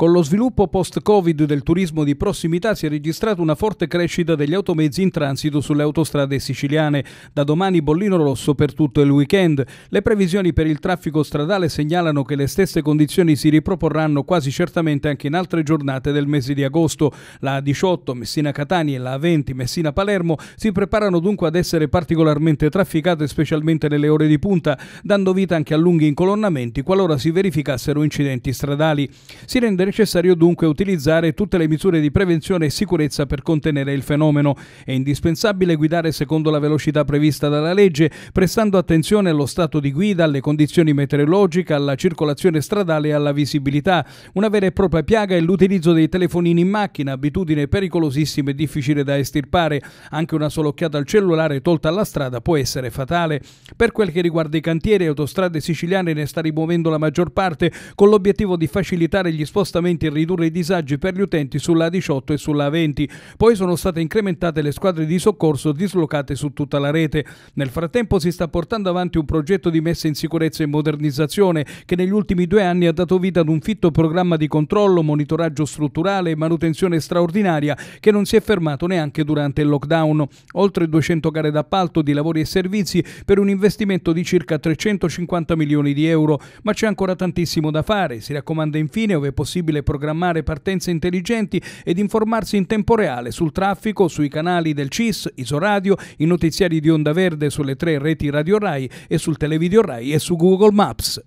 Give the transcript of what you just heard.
Con lo sviluppo post-Covid del turismo di prossimità si è registrata una forte crescita degli automezzi in transito sulle autostrade siciliane. Da domani bollino rosso per tutto il weekend. Le previsioni per il traffico stradale segnalano che le stesse condizioni si riproporranno quasi certamente anche in altre giornate del mese di agosto. La A18 Messina-Catania e la A20 Messina-Palermo si preparano dunque ad essere particolarmente trafficate specialmente nelle ore di punta, dando vita anche a lunghi incolonnamenti qualora si verificassero incidenti stradali. Si rende necessario dunque utilizzare tutte le misure di prevenzione e sicurezza per contenere il fenomeno. È indispensabile guidare secondo la velocità prevista dalla legge, prestando attenzione allo stato di guida, alle condizioni meteorologiche, alla circolazione stradale e alla visibilità. Una vera e propria piaga è l'utilizzo dei telefonini in macchina, abitudine pericolosissima e difficile da estirpare. Anche una sola occhiata al cellulare tolta alla strada può essere fatale. Per quel che riguarda i cantieri, autostrade siciliane ne sta rimuovendo la maggior parte con l'obiettivo di facilitare gli spostamenti giustamente in ridurre i disagi per gli utenti sulla 18 e sulla 20 Poi sono state incrementate le squadre di soccorso dislocate su tutta la rete. Nel frattempo si sta portando avanti un progetto di messa in sicurezza e modernizzazione che negli ultimi due anni ha dato vita ad un fitto programma di controllo, monitoraggio strutturale e manutenzione straordinaria che non si è fermato neanche durante il lockdown. Oltre 200 gare d'appalto di lavori e servizi per un investimento di circa 350 milioni di euro, ma c'è ancora tantissimo da fare. Si raccomanda infine, ove possibile, possibile programmare partenze intelligenti ed informarsi in tempo reale sul traffico, sui canali del CIS, Isoradio, i notiziari di Onda Verde sulle tre reti Radio Rai e sul Televideo Rai e su Google Maps.